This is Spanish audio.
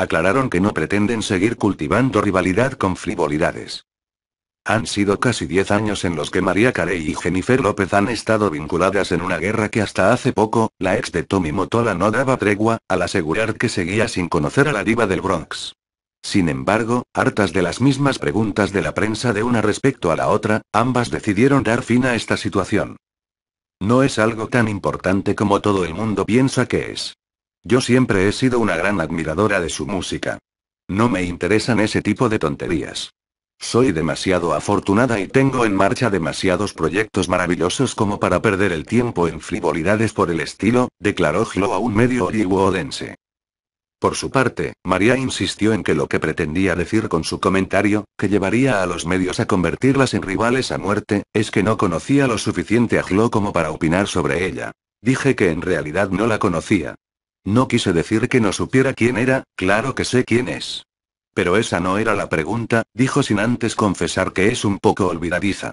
aclararon que no pretenden seguir cultivando rivalidad con frivolidades. Han sido casi 10 años en los que María Carey y Jennifer López han estado vinculadas en una guerra que hasta hace poco, la ex de Tommy Motola no daba tregua, al asegurar que seguía sin conocer a la diva del Bronx. Sin embargo, hartas de las mismas preguntas de la prensa de una respecto a la otra, ambas decidieron dar fin a esta situación. No es algo tan importante como todo el mundo piensa que es. Yo siempre he sido una gran admiradora de su música. No me interesan ese tipo de tonterías. Soy demasiado afortunada y tengo en marcha demasiados proyectos maravillosos como para perder el tiempo en frivolidades por el estilo, declaró Hlo a un medio hollywoodense. Por su parte, María insistió en que lo que pretendía decir con su comentario, que llevaría a los medios a convertirlas en rivales a muerte, es que no conocía lo suficiente a Hlo como para opinar sobre ella. Dije que en realidad no la conocía. No quise decir que no supiera quién era, claro que sé quién es. Pero esa no era la pregunta, dijo sin antes confesar que es un poco olvidadiza.